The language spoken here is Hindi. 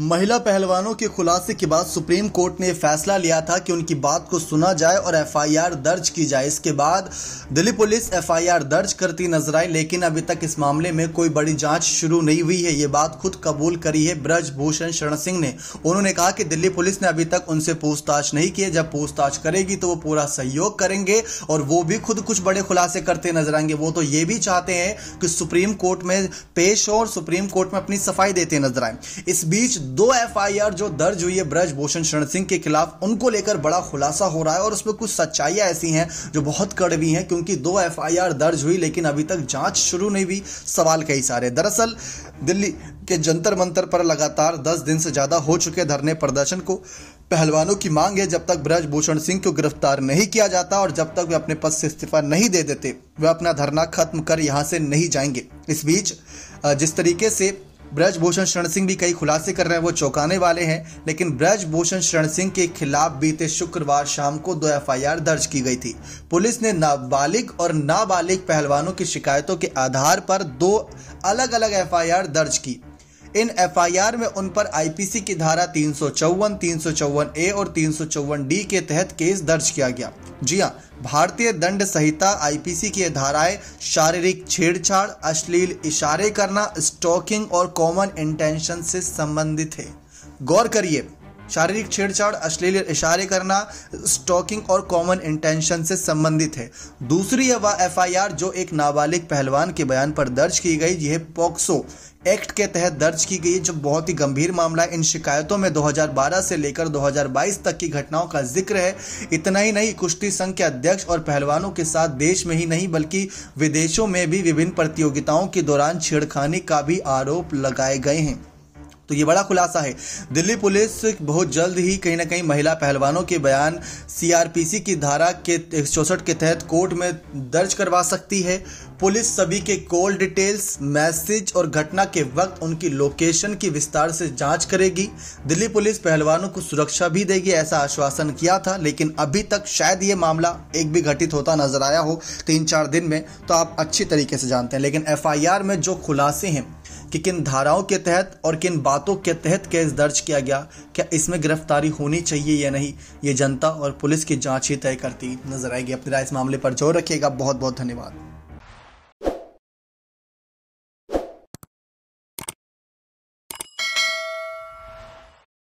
महिला पहलवानों के खुलासे के बाद सुप्रीम कोर्ट ने फैसला लिया था कि उनकी बात को सुना जाए और एफआईआर दर्ज की जाए इसके बाद दिल्ली पुलिस एफआईआर दर्ज करती नजर आई लेकिन अभी तक इस मामले में कोई बड़ी जांच शुरू नहीं हुई है ये बात खुद कबूल करी है ब्रजभूषण शरण सिंह ने उन्होंने कहा कि दिल्ली पुलिस ने अभी तक उनसे पूछताछ नहीं की है जब पूछताछ करेगी तो वो पूरा सहयोग करेंगे और वो भी खुद कुछ बड़े खुलासे करते नजर आएंगे वो तो ये भी चाहते हैं कि सुप्रीम कोर्ट में पेश हो और सुप्रीम कोर्ट में अपनी सफाई देते नजर आए इस बीच दो एफआईआर जो दर्ज हुई है ब्रजभूषण शरण सिंह के खिलाफ उनको लेकर बड़ा खुलासा हो रहा है और उसमें कुछ सच्चाइयां ऐसी हैं जो बहुत कड़वी हैं क्योंकि दो एफआईआर दर्ज हुई लेकिन अभी तक जांच शुरू नहीं हुई सवाल कई सारे दरअसल दिल्ली के जंतर मंतर पर लगातार दस दिन से ज़्यादा हो चुके धरने प्रदर्शन को पहलवानों की मांग है जब तक ब्रजभूषण सिंह को गिरफ्तार नहीं किया जाता और जब तक वे अपने पद से इस्तीफा नहीं दे देते वे अपना धरना खत्म कर यहां से नहीं जाएंगे इस बीच जिस तरीके से ब्रजभूषण शरण सिंह भी कई खुलासे कर रहे हैं वो चौंकाने वाले हैं लेकिन ब्रजभूषण शरण सिंह के खिलाफ बीते शुक्रवार शाम को दो एफआईआर दर्ज की गई थी पुलिस ने नाबालिग और नाबालिग पहलवानों की शिकायतों के आधार पर दो अलग अलग एफआईआर दर्ज की इन एफआईआर में उन पर आईपीसी की धारा तीन सौ चौवन तीन सौ चौवन ए और तीन सौ चौवन डी के तहत केस दर्ज किया गया जी हाँ भारतीय दंड संहिता आईपीसी की धाराएं शारीरिक छेड़छाड़ अश्लील इशारे करना स्टॉकिंग और कॉमन इंटेंशन से संबंधित है गौर करिए शारीरिक छेड़छाड़ अश्लील इशारे करना स्टॉकिंग और कॉमन इंटेंशन से संबंधित है दूसरी है वह एफआईआर जो एक नाबालिग पहलवान के बयान पर दर्ज की गई यह पॉक्सो एक्ट के तहत दर्ज की गई जो बहुत ही गंभीर मामला है इन शिकायतों में 2012 से लेकर 2022 तक की घटनाओं का जिक्र है इतना ही नहीं कुश्ती संघ के अध्यक्ष और पहलवानों के साथ देश में ही नहीं बल्कि विदेशों में भी विभिन्न प्रतियोगिताओं के दौरान छेड़खानी का भी आरोप लगाए गए हैं तो ये बड़ा खुलासा है दिल्ली पुलिस बहुत जल्द ही कहीं ना कहीं महिला पहलवानों के बयान सीआरपीसी की धारा के एक के तहत कोर्ट में दर्ज करवा सकती है पुलिस सभी के कॉल डिटेल्स मैसेज और घटना के वक्त उनकी लोकेशन की विस्तार से जांच करेगी दिल्ली पुलिस पहलवानों को सुरक्षा भी देगी ऐसा आश्वासन किया था लेकिन अभी तक शायद ये मामला एक भी घटित होता नजर आया हो तीन चार दिन में तो आप अच्छी तरीके से जानते हैं लेकिन एफ में जो खुलासे हैं कि किन धाराओं के तहत और किन बात बातों के तहत केस दर्ज किया गया क्या इसमें गिरफ्तारी होनी चाहिए या नहीं ये जनता और पुलिस की जांच ही तय करती नजर आएगी अपनी राय इस मामले पर जोर रखिएगा बहुत बहुत धन्यवाद